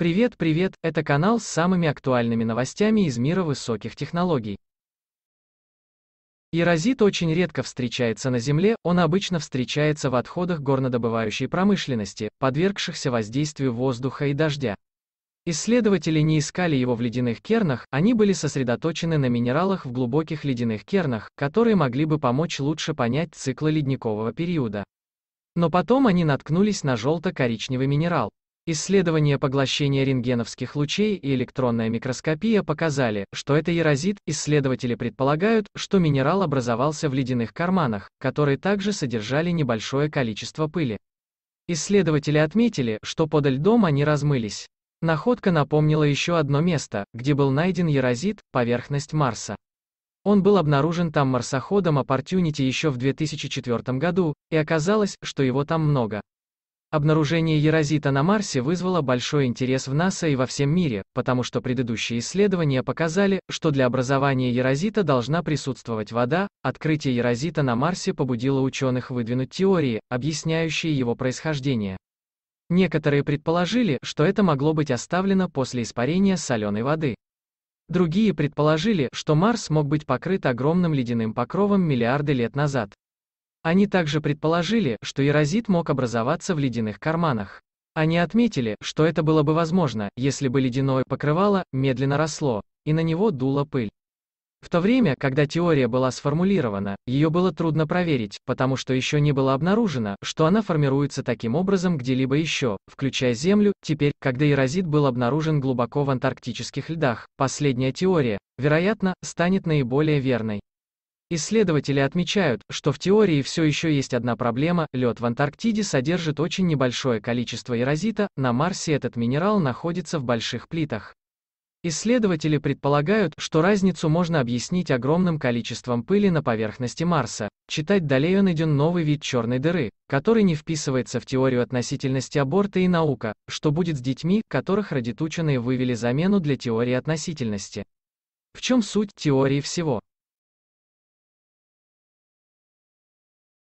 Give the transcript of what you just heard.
Привет, привет, это канал с самыми актуальными новостями из мира высоких технологий. Иразит очень редко встречается на Земле, он обычно встречается в отходах горнодобывающей промышленности, подвергшихся воздействию воздуха и дождя. Исследователи не искали его в ледяных кернах, они были сосредоточены на минералах в глубоких ледяных кернах, которые могли бы помочь лучше понять циклы ледникового периода. Но потом они наткнулись на желто-коричневый минерал. Исследования поглощения рентгеновских лучей и электронная микроскопия показали, что это ерозит, исследователи предполагают, что минерал образовался в ледяных карманах, которые также содержали небольшое количество пыли. Исследователи отметили, что под льдом они размылись. Находка напомнила еще одно место, где был найден ерозит, поверхность Марса. Он был обнаружен там марсоходом Opportunity еще в 2004 году, и оказалось, что его там много. Обнаружение Ерозита на Марсе вызвало большой интерес в НАСА и во всем мире, потому что предыдущие исследования показали, что для образования Ерозита должна присутствовать вода. Открытие Ерозита на Марсе побудило ученых выдвинуть теории, объясняющие его происхождение. Некоторые предположили, что это могло быть оставлено после испарения соленой воды. Другие предположили, что Марс мог быть покрыт огромным ледяным покровом миллиарды лет назад. Они также предположили, что эрозит мог образоваться в ледяных карманах. Они отметили, что это было бы возможно, если бы ледяное покрывало медленно росло, и на него дула пыль. В то время, когда теория была сформулирована, ее было трудно проверить, потому что еще не было обнаружено, что она формируется таким образом где-либо еще, включая Землю. Теперь, когда эрозит был обнаружен глубоко в антарктических льдах, последняя теория, вероятно, станет наиболее верной. Исследователи отмечают, что в теории все еще есть одна проблема, лед в Антарктиде содержит очень небольшое количество эрозита, на Марсе этот минерал находится в больших плитах. Исследователи предполагают, что разницу можно объяснить огромным количеством пыли на поверхности Марса. Читать далее он найден новый вид черной дыры, который не вписывается в теорию относительности аборта и наука, что будет с детьми, которых радиотученые вывели замену для теории относительности. В чем суть теории всего?